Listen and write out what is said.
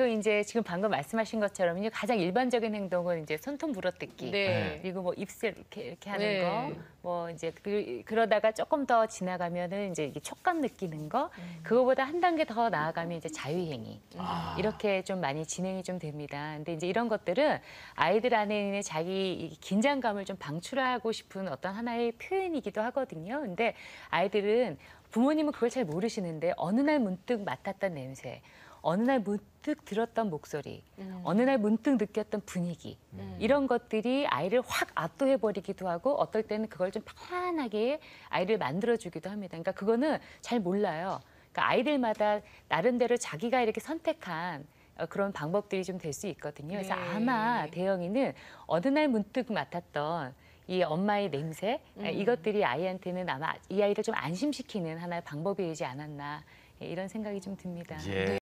또 이제 지금 방금 말씀하신 것처럼 가장 일반적인 행동은 이제 손톱 물어뜯기 네. 네. 네. 그리고 뭐 입술 이렇게 이렇게 하는 네. 거뭐 이제 그, 러다가 조금 더 지나가면은 이제 촉감 느끼는 거 음. 그거보다 한 단계 더 나아가면 이제 자유행위 아. 이렇게 좀 많이 진행이 좀 됩니다. 근데 이제 이런 것들은 아이들 안에 있는 자기 긴장감을 좀 방출하고 싶은 어떤 하나의 표현이기도 하거든요. 근데 아이들은 부모님은 그걸 잘 모르시는데 어느 날 문득 맡았던 냄새 어느 날 문득 들었던 목소리, 음. 어느 날 문득 느꼈던 분위기 음. 이런 것들이 아이를 확 압도해 버리기도 하고 어떨 때는 그걸 좀 편안하게 아이를 만들어 주기도 합니다. 그러니까 그거는 잘 몰라요. 그러니까 아이들마다 나름대로 자기가 이렇게 선택한 어, 그런 방법들이 좀 될 수 있거든요. 그래서 네. 아마 대영이는 어느 날 문득 맡았던 이 엄마의 냄새 아, 음. 이것들이 아이한테는 아마 이 아이를 좀 안심시키는 하나의 방법이지 않았나 예, 이런 생각이 좀 듭니다. 예.